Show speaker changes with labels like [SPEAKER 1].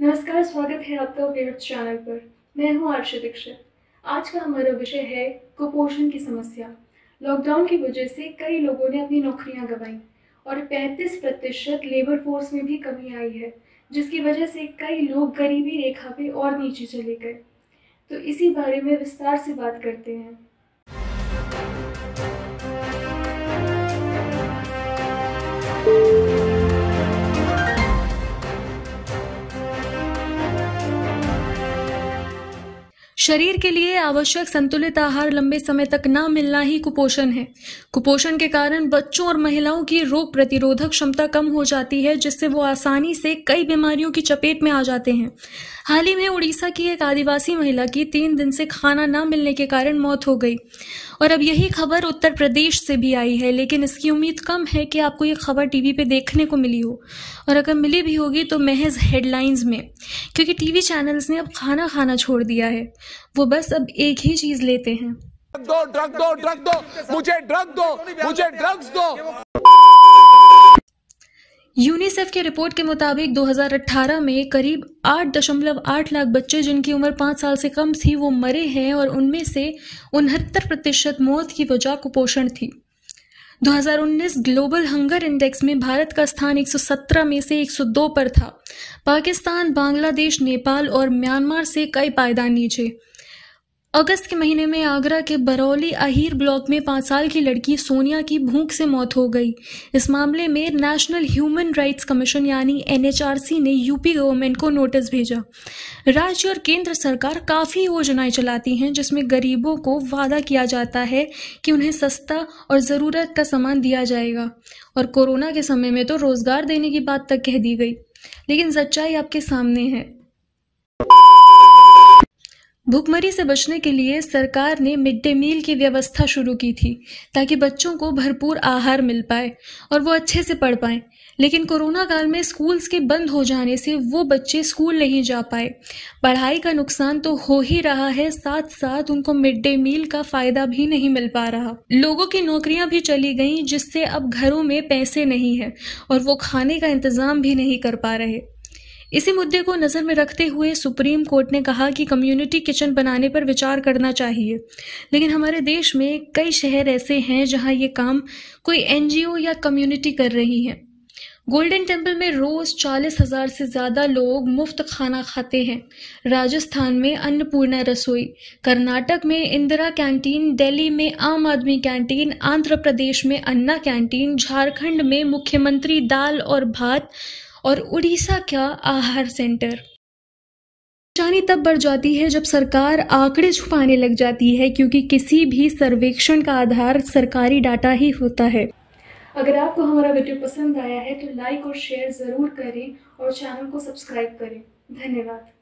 [SPEAKER 1] नमस्कार स्वागत है आपका फेवरेट चैनल पर मैं हूँ आर्षा दीक्षित आज का हमारा विषय है कुपोषण की समस्या लॉकडाउन की वजह से कई लोगों ने अपनी नौकरियां गंवाई और 35 प्रतिशत लेबर फोर्स में भी कमी आई है जिसकी वजह से कई लोग गरीबी रेखा पे और नीचे चले गए तो इसी बारे में विस्तार से बात करते हैं शरीर के लिए आवश्यक संतुलित आहार लंबे समय तक न मिलना ही कुपोषण है कुपोषण के कारण बच्चों और महिलाओं की रोग प्रतिरोधक क्षमता कम हो जाती है जिससे वो आसानी से कई बीमारियों की चपेट में आ जाते हैं हाल ही में उड़ीसा की एक आदिवासी महिला की तीन दिन से खाना न मिलने के कारण मौत हो गई और अब यही खबर उत्तर प्रदेश से भी आई है लेकिन इसकी उम्मीद कम है कि आपको ये खबर टीवी पे देखने को मिली हो और अगर मिली भी होगी तो महज हेडलाइंस में क्योंकि टीवी चैनल्स ने अब खाना खाना छोड़ दिया है वो बस अब एक ही चीज़ लेते हैं दो ड्रग दो ड्रग दो मुझे ड्रग दो मुझे ड्रग्स दो यूनिसेफ के रिपोर्ट के मुताबिक 2018 में करीब 8.8 लाख बच्चे जिनकी उम्र 5 साल से कम थी वो मरे हैं और उनमें से उनहत्तर प्रतिशत मौत की वजह कुपोषण थी 2019 ग्लोबल हंगर इंडेक्स में भारत का स्थान 117 में से 102 पर था पाकिस्तान बांग्लादेश नेपाल और म्यांमार से कई पायदान नीचे अगस्त के महीने में आगरा के बरौली अहीर ब्लॉक में पाँच साल की लड़की सोनिया की भूख से मौत हो गई इस मामले में नेशनल ह्यूमन राइट्स कमीशन यानी एनएचआरसी ने यूपी गवर्नमेंट को नोटिस भेजा राज्य और केंद्र सरकार काफ़ी योजनाएं चलाती हैं जिसमें गरीबों को वादा किया जाता है कि उन्हें सस्ता और ज़रूरत का सामान दिया जाएगा और कोरोना के समय में तो रोज़गार देने की बात तक कह दी गई लेकिन सच्चाई आपके सामने है भूखमरी से बचने के लिए सरकार ने मिड डे मील की व्यवस्था शुरू की थी ताकि बच्चों को भरपूर आहार मिल पाए और वो अच्छे से पढ़ पाए लेकिन कोरोना काल में स्कूल्स के बंद हो जाने से वो बच्चे स्कूल नहीं जा पाए पढ़ाई का नुकसान तो हो ही रहा है साथ साथ उनको मिड डे मील का फ़ायदा भी नहीं मिल पा रहा लोगों की नौकरियां भी चली गईं जिससे अब घरों में पैसे नहीं हैं और वो खाने का इंतज़ाम भी नहीं कर पा रहे इसी मुद्दे को नज़र में रखते हुए सुप्रीम कोर्ट ने कहा कि कम्युनिटी किचन बनाने पर विचार करना चाहिए लेकिन हमारे देश में कई शहर ऐसे हैं जहां ये काम कोई एनजीओ या कम्युनिटी कर रही हैं गोल्डन टेम्पल में रोज़ चालीस हज़ार से ज़्यादा लोग मुफ्त खाना खाते हैं राजस्थान में अन्नपूर्णा रसोई कर्नाटक में इंदिरा कैंटीन दिल्ली में आम आदमी कैंटीन आंध्र प्रदेश में अन्ना कैंटीन झारखंड में मुख्यमंत्री दाल और भात और उड़ीसा का आहार सेंटर परेशानी तब बढ़ जाती है जब सरकार आंकड़े छुपाने लग जाती है क्योंकि किसी भी सर्वेक्षण का आधार सरकारी डाटा ही होता है अगर आपको हमारा वीडियो पसंद आया है तो लाइक और शेयर ज़रूर करें और चैनल को सब्सक्राइब करें धन्यवाद